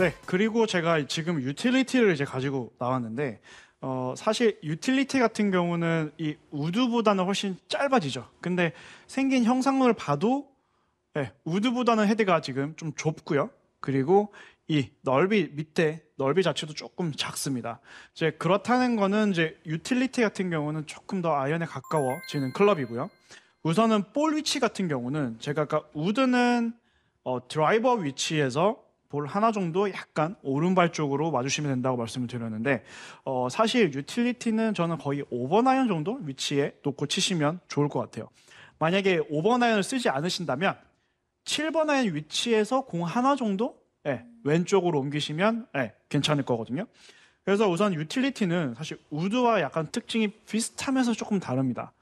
네, 그리고 제가 지금 유틸리티를 이제 가지고 나왔는데 어, 사실 유틸리티 같은 경우는 이 우드보다는 훨씬 짧아지죠. 근데 생긴 형상을 봐도 네, 우드보다는 헤드가 지금 좀 좁고요. 그리고 이 넓이 밑에 넓이 자체도 조금 작습니다. 이제 그렇다는 거는 이제 유틸리티 같은 경우는 조금 더 아이언에 가까워지는 클럽이고요. 우선은 볼 위치 같은 경우는 제가 아까 우드는 어, 드라이버 위치에서 볼 하나 정도 약간 오른발 쪽으로 와주시면 된다고 말씀을 드렸는데 어, 사실 유틸리티는 저는 거의 5번 아이언 정도 위치에 놓고 치시면 좋을 것 같아요. 만약에 5번 아이언을 쓰지 않으신다면 7번 아이언 위치에서 공 하나 정도 예, 왼쪽으로 옮기시면 예, 괜찮을 거거든요. 그래서 우선 유틸리티는 사실 우드와 약간 특징이 비슷하면서 조금 다릅니다.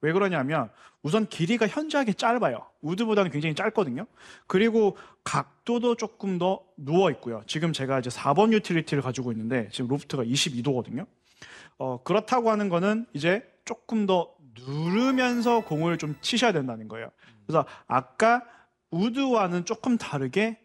왜 그러냐면 우선 길이가 현저하게 짧아요. 우드보다는 굉장히 짧거든요. 그리고 각도도 조금 더 누워 있고요. 지금 제가 이제 4번 유틸리티를 가지고 있는데 지금 로프트가 22도거든요. 어, 그렇다고 하는 거는 이제 조금 더 누르면서 공을 좀 치셔야 된다는 거예요. 그래서 아까 우드와는 조금 다르게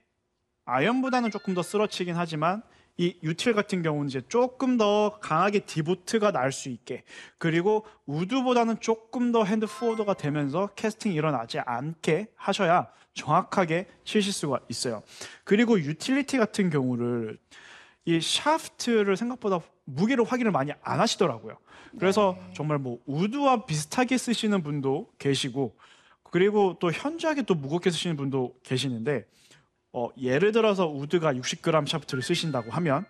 아연보다는 조금 더 쓰러치긴 하지만 이 유틸 같은 경우는 이제 조금 더 강하게 디보트가 날 수 있게 그리고 우드보다는 조금 더 핸드 포워드가 되면서 캐스팅이 일어나지 않게 하셔야 정확하게 치실 수가 있어요. 그리고 유틸리티 같은 경우를 이 샤프트를 생각보다 무게로 확인을 많이 안 하시더라고요. 그래서 네. 정말 뭐 우드와 비슷하게 쓰시는 분도 계시고 그리고 또 현저하게 또 무겁게 쓰시는 분도 계시는데 어, 예를 들어서 우드가 60g 샤프트를 쓰신다고 하면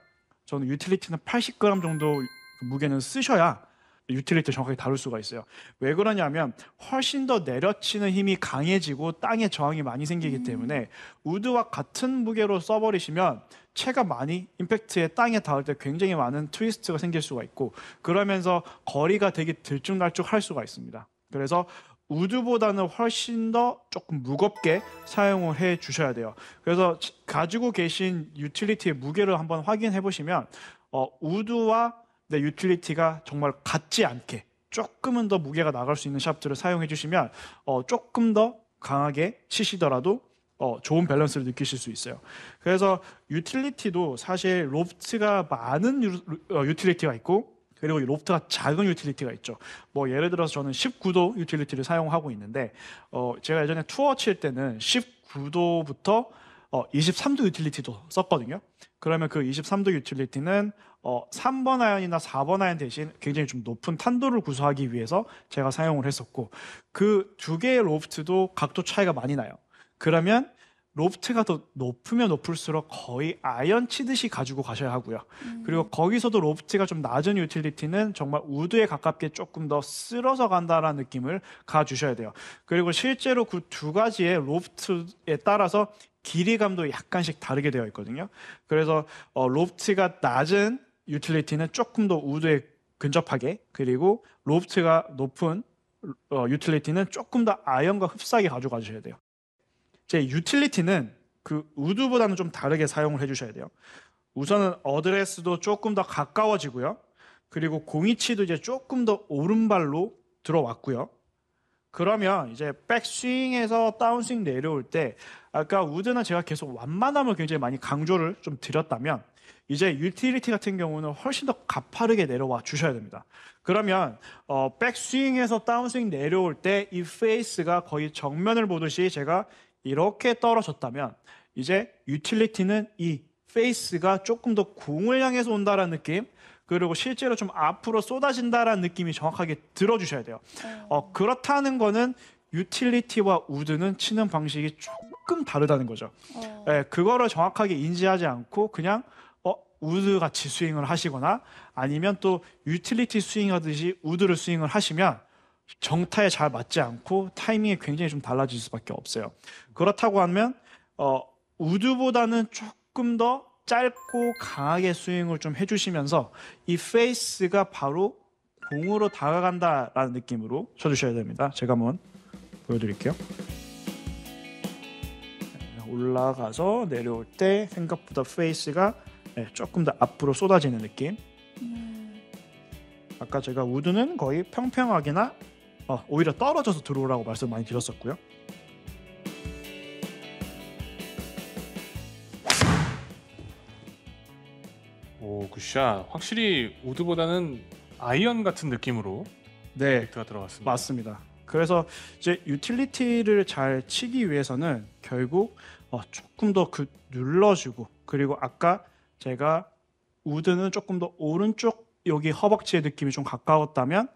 저는 유틸리티는 80g 정도 그 무게는 쓰셔야 유틸리티 정확하게 다룰 수가 있어요. 왜 그러냐면 훨씬 더 내려치는 힘이 강해지고 땅에 저항이 많이 생기기 음. 때문에 우드와 같은 무게로 써버리시면 체가 많이 임팩트에 땅에 닿을 때 굉장히 많은 트위스트가 생길 수가 있고 그러면서 거리가 되게 들쭉날쭉할 수가 있습니다. 그래서 우드보다는 훨씬 더 조금 무겁게 사용을 해 주셔야 돼요. 그래서 가지고 계신 유틸리티의 무게를 한번 확인해 보시면 어, 우드와 내 네, 유틸리티가 정말 같지 않게 조금은 더 무게가 나갈 수 있는 샤프트를 사용해 주시면 어, 조금 더 강하게 치시더라도 어, 좋은 밸런스를 느끼실 수 있어요. 그래서 유틸리티도 사실 로프트가 많은 유, 어, 유틸리티가 있고 그리고 이 로프트가 작은 유틸리티가 있죠. 뭐 예를 들어서 저는 19도 유틸리티를 사용하고 있는데 어 제가 예전에 투어 칠 때는 19도부터 어 23도 유틸리티도 썼거든요. 그러면 그 23도 유틸리티는 어 3번 아연이나 4번 아연 대신 굉장히 좀 높은 탄도를 구사하기 위해서 제가 사용을 했었고 그 두 개의 로프트도 각도 차이가 많이 나요. 그러면 로프트가 더 높으면 높을수록 거의 아연 치듯이 가지고 가셔야 하고요. 음. 그리고 거기서도 로프트가 좀 낮은 유틸리티는 정말 우드에 가깝게 조금 더 쓸어서 간다라는 느낌을 가주셔야 돼요. 그리고 실제로 그 두 가지의 로프트에 따라서 길이감도 약간씩 다르게 되어 있거든요. 그래서 어, 로프트가 낮은 유틸리티는 조금 더 우드에 근접하게 그리고 로프트가 높은 어, 유틸리티는 조금 더 아연과 흡사하게 가져가 주셔야 돼요. 이제 유틸리티는 그 우드보다는 좀 다르게 사용을 해주셔야 돼요. 우선은 어드레스도 조금 더 가까워지고요. 그리고 공위치도 이제 조금 더 오른발로 들어왔고요. 그러면 이제 백스윙에서 다운스윙 내려올 때 아까 우드는 제가 계속 완만함을 굉장히 많이 강조를 좀 드렸다면 이제 유틸리티 같은 경우는 훨씬 더 가파르게 내려와 주셔야 됩니다. 그러면 어, 백스윙에서 다운스윙 내려올 때 이 페이스가 거의 정면을 보듯이 제가 이렇게 떨어졌다면 이제 유틸리티는 이 페이스가 조금 더 공을 향해서 온다라는 느낌 그리고 실제로 좀 앞으로 쏟아진다라는 느낌이 정확하게 들어주셔야 돼요. 음. 어, 그렇다는 거는 유틸리티와 우드는 치는 방식이 조금 다르다는 거죠. 어. 예, 그거를 정확하게 인지하지 않고 그냥 어, 우드 같이 스윙을 하시거나 아니면 또 유틸리티 스윙 하듯이 우드를 스윙을 하시면 정타에 잘 맞지 않고 타이밍이 굉장히 좀 달라질 수밖에 없어요. 그렇다고 하면 어, 우드보다는 조금 더 짧고 강하게 스윙을 좀 해주시면서 이 페이스가 바로 공으로 다가간다라는 느낌으로 쳐주셔야 됩니다. 제가 한번 보여드릴게요. 네, 올라가서 내려올 때 생각보다 페이스가 네, 조금 더 앞으로 쏟아지는 느낌. 음. 아까 제가 우드는 거의 평평하게나 아, 오히려 떨어져서 들어오라고 말씀 많이 드렸었고요. 오 굿샷 확실히 우드보다는 아이언 같은 느낌으로 네 팩트가 들어갔습니다. 맞습니다. 그래서 이제 유틸리티를 잘 치기 위해서는 결국 어, 조금 더 그 눌러주고 그리고 아까 제가 우드는 조금 더 오른쪽 여기 허벅지의 느낌이 좀 가까웠다면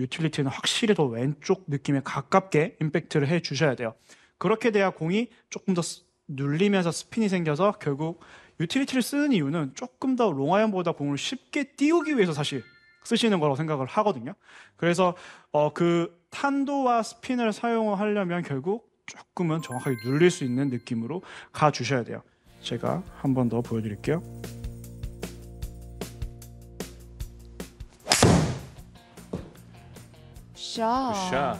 유틸리티는 확실히 더 왼쪽 느낌에 가깝게 임팩트를 해 주셔야 돼요. 그렇게 돼야 공이 조금 더 눌리면서 스핀이 생겨서 결국 유틸리티를 쓰는 이유는 조금 더 롱아이언보다 공을 쉽게 띄우기 위해서 사실 쓰시는 거라고 생각을 하거든요. 그래서 어, 그 탄도와 스핀을 사용하려면 결국 조금은 정확하게 눌릴 수 있는 느낌으로 가주셔야 돼요. 제가 한 번 더 보여드릴게요. 샤. 그 샤.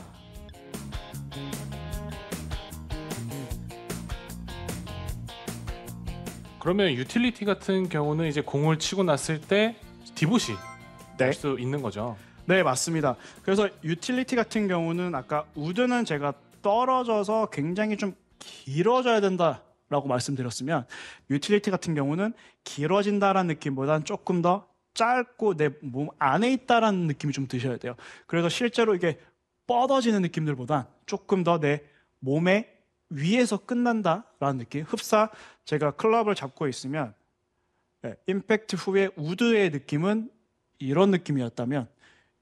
그러면 유틸리티 같은 경우는 이제 공을 치고 났을 때 디봇이 네. 수 있는 거죠. 네, 맞습니다. 그래서 유틸리티 같은 경우는 아까 우드는 제가 떨어져서 굉장히 좀 길어져야 된다라고 말씀드렸으면 유틸리티 같은 경우는 길어진다라는 느낌보다는 조금 더 짧고 내 몸 안에 있다라는 느낌이 좀 드셔야 돼요. 그래서 실제로 이게 뻗어지는 느낌들보다 조금 더 내 몸의 위에서 끝난다라는 느낌. 흡사 제가 클럽을 잡고 있으면 네, 임팩트 후에 우드의 느낌은 이런 느낌이었다면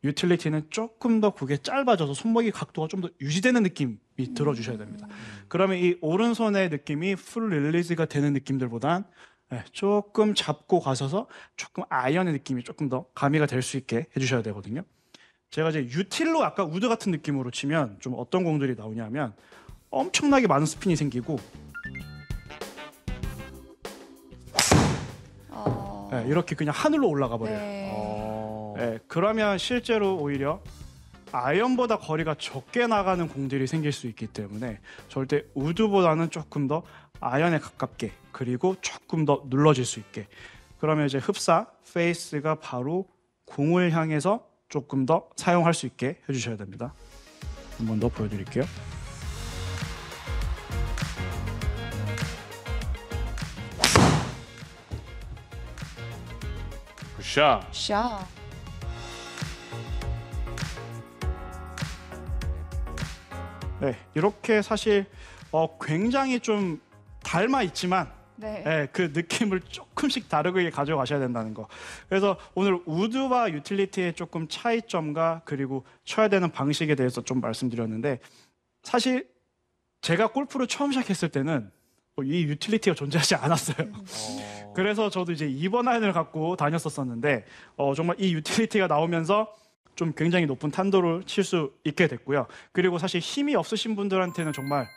유틸리티는 조금 더 그게 짧아져서 손목이 각도가 좀 더 유지되는 느낌이 들어주셔야 됩니다. 음. 그러면 이 오른손의 느낌이 풀 릴리즈가 되는 느낌들보단 네, 조금 잡고 가셔서 조금 아이언의 느낌이 조금 더 가미가 될 수 있게 해주셔야 되거든요. 제가 이제 유틸로 아까 우드 같은 느낌으로 치면 좀 어떤 공들이 나오냐면 엄청나게 많은 스핀이 생기고 어... 네, 이렇게 그냥 하늘로 올라가 버려요. 네. 어... 네, 그러면 실제로 오히려 아이언보다 거리가 적게 나가는 공들이 생길 수 있기 때문에 절대 우드보다는 조금 더 아연에 가깝게 그리고 조금 더 눌러질 수 있게 그러면 이제 흡사 페이스가 바로 공을 향해서 조금 더 사용할 수 있게 해주셔야 됩니다. 한번더 보여드릴게요. 굿샷. 네, 이렇게 사실 어, 굉장히 좀 닮아 있지만 네. 예, 그 느낌을 조금씩 다르게 가져가셔야 된다는 거. 그래서 오늘 우드와 유틸리티의 조금 차이점과 그리고 쳐야 되는 방식에 대해서 좀 말씀드렸는데 사실 제가 골프를 처음 시작했을 때는 뭐 이 유틸리티가 존재하지 않았어요. 어. 그래서 저도 이제 이번 아이언을 갖고 다녔었었는데 어, 정말 이 유틸리티가 나오면서 좀 굉장히 높은 탄도를 칠 수 있게 됐고요. 그리고 사실 힘이 없으신 분들한테는 정말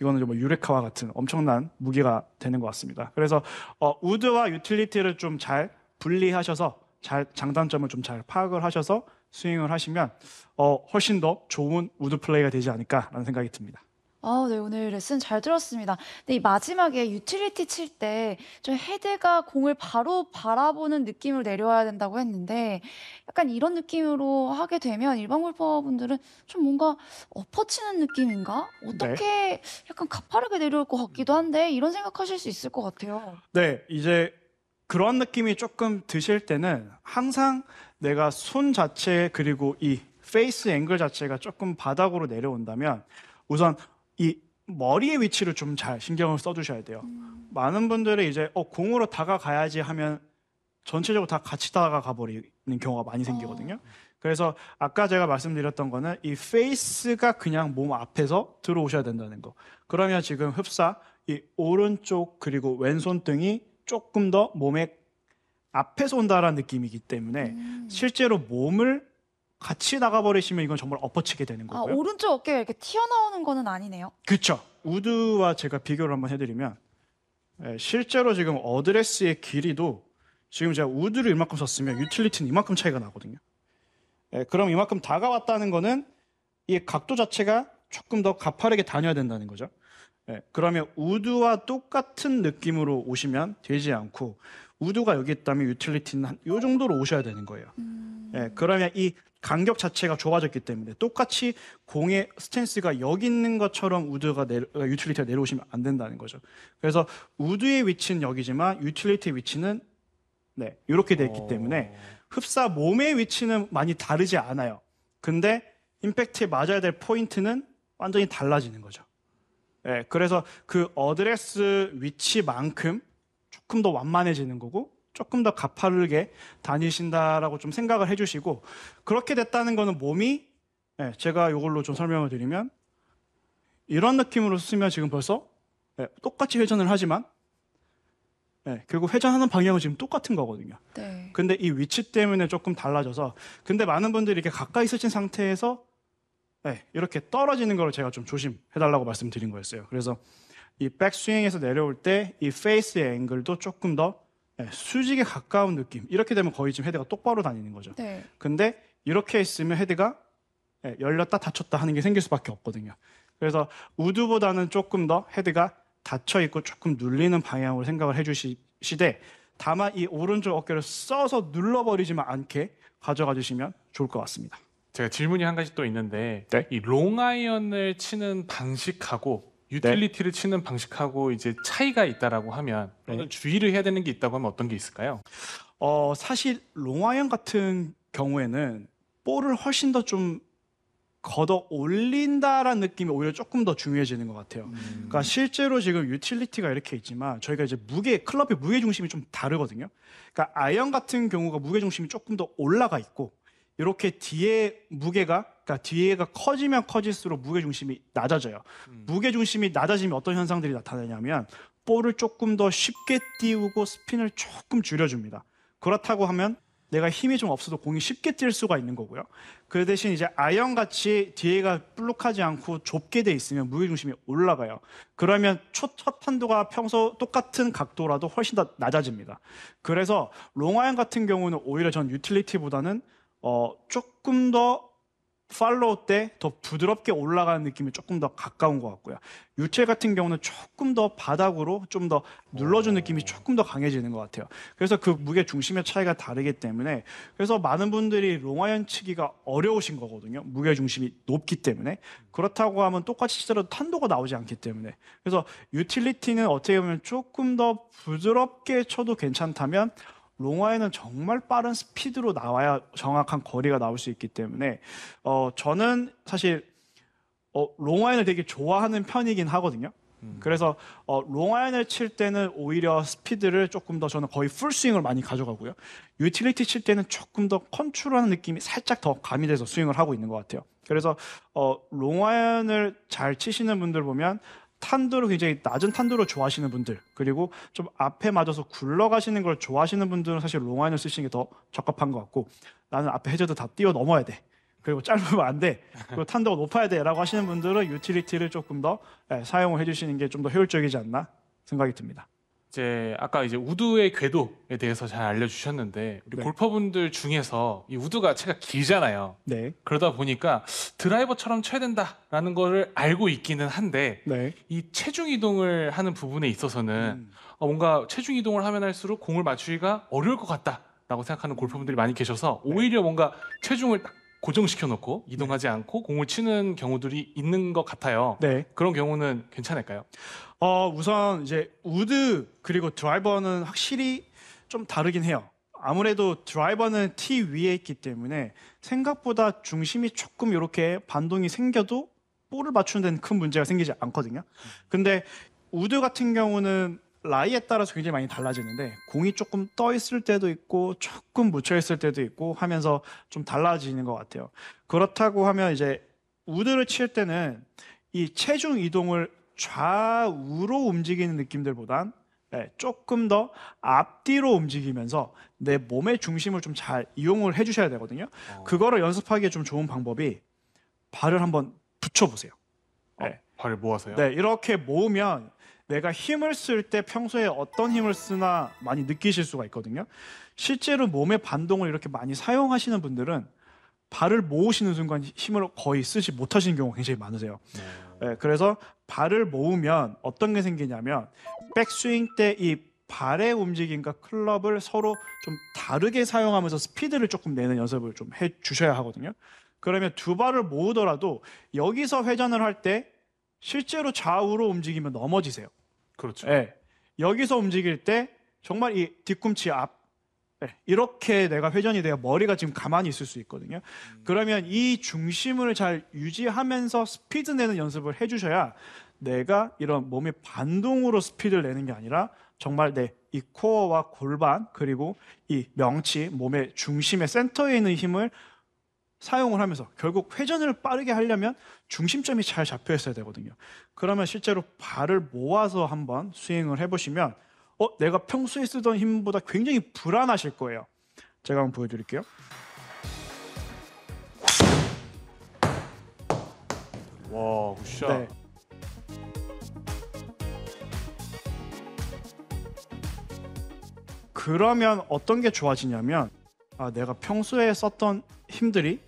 이거는 뭐 유레카와 같은 엄청난 무기가 되는 것 같습니다. 그래서 어, 우드와 유틸리티를 좀 잘 분리하셔서 잘 장단점을 좀 잘 파악을 하셔서 스윙을 하시면 어, 훨씬 더 좋은 우드 플레이가 되지 않을까라는 생각이 듭니다. 아, 네. 오늘 레슨 잘 들었습니다. 근데 이 마지막에 유틸리티 칠 때 좀 헤드가 공을 바로 바라보는 느낌으로 내려와야 된다고 했는데 약간 이런 느낌으로 하게 되면 일반 골퍼분들은 좀 뭔가 엎어치는 느낌인가? 어떻게 약간 가파르게 내려올 것 같기도 한데 이런 생각하실 수 있을 것 같아요. 네, 이제 그런 느낌이 조금 드실 때는 항상 내가 손 자체 그리고 이 페이스 앵글 자체가 조금 바닥으로 내려온다면 우선 이 머리의 위치를 좀 잘 신경을 써주셔야 돼요. 음. 많은 분들이 이제 어, 공으로 다가가야지 하면 전체적으로 다 같이 다가가 버리는 경우가 많이 생기거든요. 어. 그래서 아까 제가 말씀드렸던 거는 이 페이스가 그냥 몸 앞에서 들어오셔야 된다는 거. 그러면 지금 흡사 이 오른쪽 그리고 왼손 등이 조금 더 몸의 앞에서 온다라는 느낌이기 때문에 음. 실제로 몸을 같이 나가버리시면 이건 정말 엎어치게 되는 아, 거고요. 오른쪽 어깨가 이렇게 튀어나오는 거는 아니네요. 그쵸. 우드와 제가 비교를 한번 해드리면 예, 실제로 지금 어드레스의 길이도 지금 제가 우드를 이만큼 썼으면 유틸리티는 이만큼 차이가 나거든요. 예, 그럼 이만큼 다가왔다는 거는 이 각도 자체가 조금 더 가파르게 다녀야 된다는 거죠. 예, 그러면 우드와 똑같은 느낌으로 오시면 되지 않고 우드가 여기 있다면 유틸리티는 한요 정도로 오셔야 되는 거예요. 음... 예, 그러면 이 간격 자체가 좋아졌기 때문에 똑같이 공의 스탠스가 여기 있는 것처럼 우드가 내려, 어, 유틸리티가 내려오시면 안 된다는 거죠. 그래서 우드의 위치는 여기지만 유틸리티의 위치는 네, 이렇게 돼 있기 오... 어. 때문에 흡사 몸의 위치는 많이 다르지 않아요. 근데 임팩트에 맞아야 될 포인트는 완전히 달라지는 거죠. 예, 그래서 그 어드레스 위치만큼 조금 더 완만해지는 거고 조금 더 가파르게 다니신다라고 좀 생각을 해주시고 그렇게 됐다는 거는 몸이 예, 제가 이걸로 좀 설명을 드리면 이런 느낌으로 쓰면 지금 벌써 예, 똑같이 회전을 하지만 예, 결국 회전하는 방향은 지금 똑같은 거거든요. 네. 근데 이 위치 때문에 조금 달라져서 근데 많은 분들이 이렇게 가까이 스신 상태에서 예, 이렇게 떨어지는 걸 제가 좀 조심해달라고 말씀드린 거였어요. 그래서 이 백스윙에서 내려올 때 이 페이스의 앵글도 조금 더 예, 수직에 가까운 느낌. 이렇게 되면 거의 지금 헤드가 똑바로 다니는 거죠. 네. 근데 이렇게 있으면 헤드가 예, 열렸다 닫혔다 하는 게 생길 수밖에 없거든요. 그래서 우드보다는 조금 더 헤드가 닫혀 있고 조금 눌리는 방향으로 생각을 해주시되 다만 이 오른쪽 어깨를 써서 눌러버리지만 않게 가져가 주시면 좋을 것 같습니다. 제가 질문이 한 가지 또 있는데 네? 이 롱아이언을 치는 방식하고 네. 유틸리티를 치는 방식하고 이제 차이가 있다라고 하면 또 네. 주의를 해야 되는 게 있다고 하면 어떤 게 있을까요? 어, 사실 롱아이언 같은 경우에는 볼을 훨씬 더 좀 걷어 올린다라는 느낌이 오히려 조금 더 중요해지는 것 같아요. 음. 그러니까 실제로 지금 유틸리티가 이렇게 있지만 저희가 이제 무게 클럽의 무게 중심이 좀 다르거든요. 그러니까 아이언 같은 경우가 무게 중심이 조금 더 올라가 있고 이렇게 뒤에 무게가 그러니까 뒤에가 커지면 커질수록 무게 중심이 낮아져요. 음. 무게 중심이 낮아지면 어떤 현상들이 나타나냐면 볼을 조금 더 쉽게 띄우고 스핀을 조금 줄여줍니다. 그렇다고 하면 내가 힘이 좀 없어도 공이 쉽게 뛸 수가 있는 거고요. 그 대신 이제 아이 같이 뒤에가 블록하지 않고 좁게 돼 있으면 무게 중심이 올라가요. 그러면 초첫 탄도가 평소 똑같은 각도라도 훨씬 더 낮아집니다. 그래서 롱아이 같은 경우는 오히려 전 유틸리티보다는 어 조금 더 팔로우 때 더 부드럽게 올라가는 느낌이 조금 더 가까운 것 같고요. 유채 같은 경우는 조금 더 바닥으로 좀 더 눌러준 느낌이 조금 더 강해지는 것 같아요. 그래서 그 무게 중심의 차이가 다르기 때문에 그래서 많은 분들이 롱아이언 치기가 어려우신 거거든요. 무게 중심이 높기 때문에 그렇다고 하면 똑같이 치더라도 탄도가 나오지 않기 때문에 그래서 유틸리티는 어떻게 보면 조금 더 부드럽게 쳐도 괜찮다면 롱아에는 정말 빠른 스피드로 나와야 정확한 거리가 나올 수 있기 때문에 어, 저는 사실 어, 롱아인을 되게 좋아하는 편이긴 하거든요. 음. 그래서 어, 롱아인을 칠 때는 오히려 스피드를 조금 더 저는 거의 풀스윙을 많이 가져가고요. 유틸리티 칠 때는 조금 더 컨트롤하는 느낌이 살짝 더 가미돼서 스윙을 하고 있는 것 같아요. 그래서 어, 롱아인을 잘 치시는 분들 보면 탄도를 굉장히 낮은 탄도로 좋아하시는 분들 그리고 좀 앞에 맞아서 굴러가시는 걸 좋아하시는 분들은 사실 롱아인을 쓰시는 게 더 적합한 것 같고 나는 앞에 해저드 다 뛰어 넘어야 돼 그리고 짧으면 안 돼. 그리고 탄도가 높아야 돼라고 하시는 분들은 유틸리티를 조금 더 예, 사용을 해주시는 게 좀 더 효율적이지 않나 생각이 듭니다. 이제 아까 이제 우드의 궤도에 대해서 잘 알려주셨는데 우리 네. 골퍼분들 중에서 이 우드가 체가 길잖아요. 네. 그러다 보니까 드라이버처럼 쳐야 된다라는 거를 알고 있기는 한데 네. 이 체중 이동을 하는 부분에 있어서는 음. 어, 뭔가 체중 이동을 하면 할수록 공을 맞추기가 어려울 것 같다라고 생각하는 골퍼분들이 많이 계셔서 네. 오히려 뭔가 체중을 딱 고정시켜 놓고 이동하지 않고 공을 치는 경우들이 있는 것 같아요. 네. 그런 경우는 괜찮을까요? 어, 우선 이제 우드 그리고 드라이버는 확실히 좀 다르긴 해요. 아무래도 드라이버는 T 위에 있기 때문에 생각보다 중심이 조금 이렇게 반동이 생겨도 볼을 맞추는 데는 큰 문제가 생기지 않거든요. 근데 우드 같은 경우는 라이에 따라서 굉장히 많이 달라지는데 공이 조금 떠 있을 때도 있고 조금 묻혀 있을 때도 있고 하면서 좀 달라지는 것 같아요. 그렇다고 하면 이제 우드를 칠 때는 이 체중 이동을 좌우로 움직이는 느낌들보단 예, 조금 더 앞뒤로 움직이면서 내 몸의 중심을 좀 잘 이용을 해주셔야 되거든요. 어. 그거를 연습하기에 좀 좋은 방법이 발을 한번 붙여보세요. 어, 네. 발을 모아서요? 네, 이렇게 모으면 내가 힘을 쓸 때 평소에 어떤 힘을 쓰나 많이 느끼실 수가 있거든요. 실제로 몸의 반동을 이렇게 많이 사용하시는 분들은 발을 모으시는 순간 힘을 거의 쓰지 못하시는 경우가 굉장히 많으세요. 네. 네, 그래서 발을 모으면 어떤 게 생기냐면 백스윙 때 이 발의 움직임과 클럽을 서로 좀 다르게 사용하면서 스피드를 조금 내는 연습을 좀 해 주셔야 하거든요. 그러면 두 발을 모으더라도 여기서 회전을 할 때 실제로 좌우로 움직이면 넘어지세요. 그렇죠. 네. 여기서 움직일 때 정말 이 뒤꿈치 앞 네, 이렇게 내가 회전이 돼야 머리가 지금 가만히 있을 수 있거든요. 음. 그러면 이 중심을 잘 유지하면서 스피드 내는 연습을 해주셔야 내가 이런 몸이 반동으로 스피드를 내는 게 아니라 정말 내 이 코어와 골반 그리고 이 명치 몸의 중심의 센터에 있는 힘을 사용을 하면서 결국 회전을 빠르게 하려면 중심점이 잘 잡혀 있어야 되거든요. 그러면 실제로 발을 모아서 한번 스윙을 해보시면 어, 내가 평소에 쓰던 힘보다 굉장히 불안하실 거예요. 제가 한번 보여드릴게요. 와, 굿샷. 네. 그러면 어떤 게 좋아지냐면 아, 내가 평소에 썼던 힘들이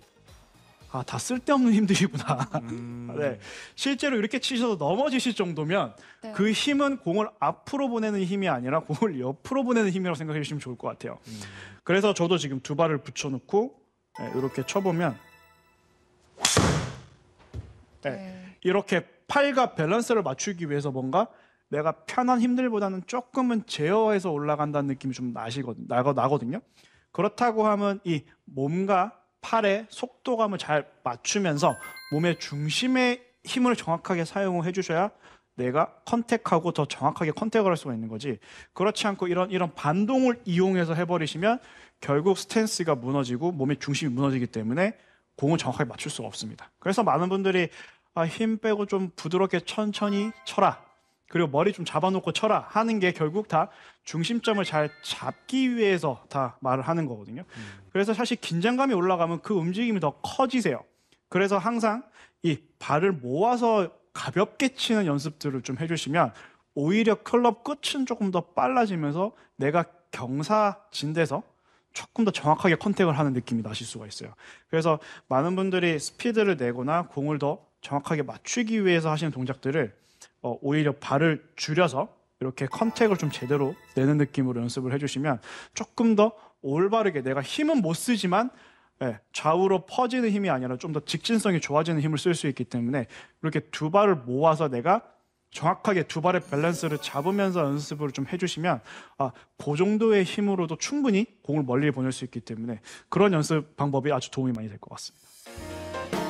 아, 다 쓸데없는 힘들이구나. 음. 네. 실제로 이렇게 치셔서 넘어지실 정도면 네. 그 힘은 공을 앞으로 보내는 힘이 아니라 공을 옆으로 보내는 힘이라고 생각해 주시면 좋을 것 같아요. 음. 그래서 저도 지금 두 발을 붙여놓고 네, 이렇게 쳐보면 네. 네. 이렇게 팔과 밸런스를 맞추기 위해서 뭔가 내가 편한 힘들보다는 조금은 제어해서 올라간다는 느낌이 좀 나시거든, 나거든요. 그렇다고 하면 이 몸과 팔의 속도감을 잘 맞추면서 몸의 중심의 힘을 정확하게 사용해 을 주셔야 내가 컨택하고 더 정확하게 컨택을 할 수가 있는 거지. 그렇지 않고 이런 이런 반동을 이용해서 해버리시면 결국 스탠스가 무너지고 몸의 중심이 무너지기 때문에 공을 정확하게 맞출 수가 없습니다. 그래서 많은 분들이 아, 힘 빼고 좀 부드럽게 천천히 쳐라 그리고 머리 좀 잡아놓고 쳐라 하는 게 결국 다 중심점을 잘 잡기 위해서 다 말을 하는 거거든요. 음. 그래서 사실 긴장감이 올라가면 그 움직임이 더 커지세요. 그래서 항상 이 발을 모아서 가볍게 치는 연습들을 좀 해주시면 오히려 클럽 끝은 조금 더 빨라지면서 내가 경사진대서 조금 더 정확하게 컨택을 하는 느낌이 나실 수가 있어요. 그래서 많은 분들이 스피드를 내거나 공을 더 정확하게 맞추기 위해서 하시는 동작들을 어, 오히려 발을 줄여서 이렇게 컨택을 좀 제대로 내는 느낌으로 연습을 해주시면 조금 더 올바르게 내가 힘은 못 쓰지만 예, 좌우로 퍼지는 힘이 아니라 좀 더 직진성이 좋아지는 힘을 쓸 수 있기 때문에 이렇게 두 발을 모아서 내가 정확하게 두 발의 밸런스를 잡으면서 연습을 좀 해주시면 아, 그 정도의 힘으로도 충분히 공을 멀리 보낼 수 있기 때문에 그런 연습 방법이 아주 도움이 많이 될 것 같습니다.